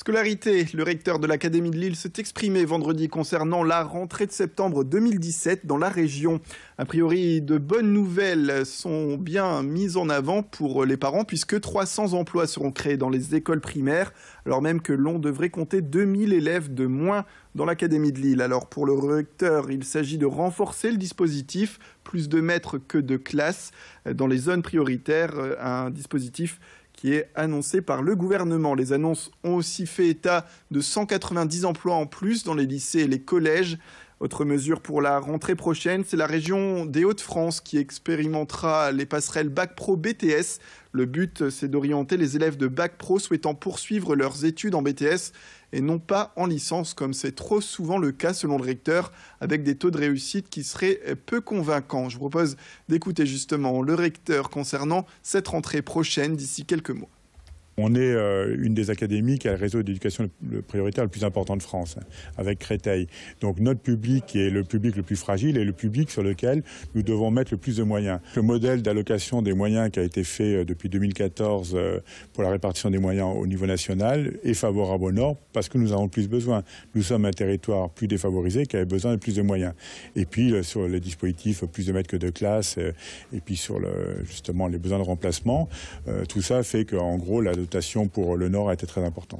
Scolarité, le recteur de l'Académie de Lille s'est exprimé vendredi concernant la rentrée de septembre 2017 dans la région. A priori, de bonnes nouvelles sont bien mises en avant pour les parents puisque 300 emplois seront créés dans les écoles primaires, alors même que l'on devrait compter 2000 élèves de moins dans l'Académie de Lille. Alors pour le recteur, il s'agit de renforcer le dispositif, plus de maîtres que de classes dans les zones prioritaires, un dispositif qui est annoncé par le gouvernement. Les annonces ont aussi fait état de 190 emplois en plus dans les lycées et les collèges autre mesure pour la rentrée prochaine, c'est la région des Hauts-de-France qui expérimentera les passerelles Bac Pro BTS. Le but, c'est d'orienter les élèves de Bac Pro souhaitant poursuivre leurs études en BTS et non pas en licence, comme c'est trop souvent le cas selon le recteur, avec des taux de réussite qui seraient peu convaincants. Je vous propose d'écouter justement le recteur concernant cette rentrée prochaine d'ici quelques mois. On est euh, une des académies qui a le réseau d'éducation prioritaire le plus important de France, avec Créteil. Donc notre public est le public le plus fragile et le public sur lequel nous devons mettre le plus de moyens. Le modèle d'allocation des moyens qui a été fait euh, depuis 2014 euh, pour la répartition des moyens au niveau national est favorable au Nord parce que nous avons plus besoin. Nous sommes un territoire plus défavorisé qui avait besoin de plus de moyens. Et puis sur les dispositifs plus de mètres que de classes et puis sur justement les besoins de remplacement, tout ça fait qu'en gros pour le Nord a été très importante.